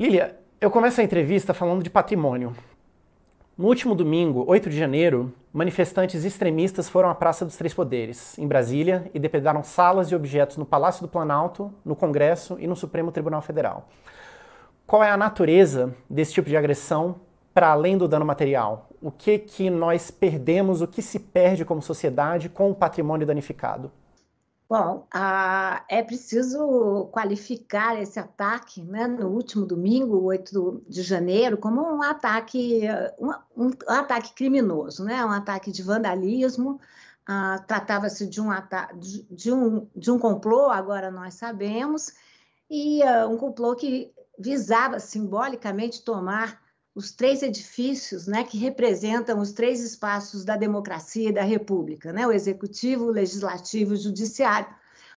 Lilia, eu começo a entrevista falando de patrimônio. No último domingo, 8 de janeiro, manifestantes extremistas foram à Praça dos Três Poderes, em Brasília, e depredaram salas e objetos no Palácio do Planalto, no Congresso e no Supremo Tribunal Federal. Qual é a natureza desse tipo de agressão para além do dano material? O que que nós perdemos, o que se perde como sociedade com o patrimônio danificado? Bom, é preciso qualificar esse ataque né, no último domingo, 8 de janeiro, como um ataque, uh, um, um ataque criminoso, né, um ataque de vandalismo. Ah, Tratava-se de, um de, de, um, de um complô, agora nós sabemos, e uh, um complô que visava simbolicamente tomar os três edifícios né, que representam os três espaços da democracia e da república, né, o executivo, o legislativo e o judiciário,